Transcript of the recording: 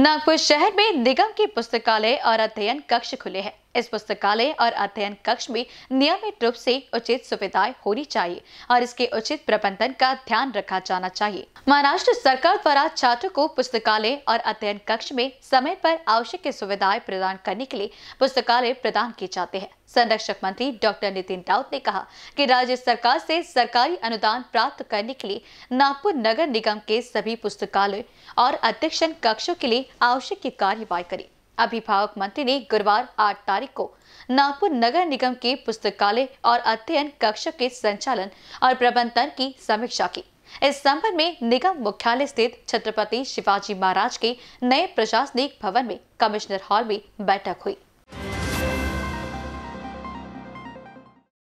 नागपुर शहर में निगम की पुस्तकालय और अध्ययन कक्ष खुले हैं इस पुस्तकालय और अध्ययन कक्ष में नियमित रूप से उचित सुविधाएं होनी चाहिए और इसके उचित प्रबंधन का ध्यान रखा जाना चाहिए महाराष्ट्र सरकार द्वारा छात्रों को पुस्तकालय और अध्ययन कक्ष में समय पर आवश्यक सुविधाएं प्रदान करने के लिए पुस्तकालय प्रदान किए जाते हैं संरक्षक मंत्री डॉक्टर नितिन राउत ने कहा कि राज्य सरकार से सरकारी अनुदान प्राप्त करने के लिए नागपुर नगर निगम के सभी पुस्तकालय और अध्यक्षण कक्षों के लिए आवश्यक की कार्यवाही करें अभिभावक मंत्री ने गुरुवार 8 तारीख को नागपुर नगर निगम के पुस्तकालय और अध्ययन कक्ष के संचालन और प्रबंधन की समीक्षा की इस संबंध में निगम मुख्यालय स्थित छत्रपति शिवाजी महाराज के नए प्रशासनिक भवन में कमिश्नर हॉल में बैठक हुई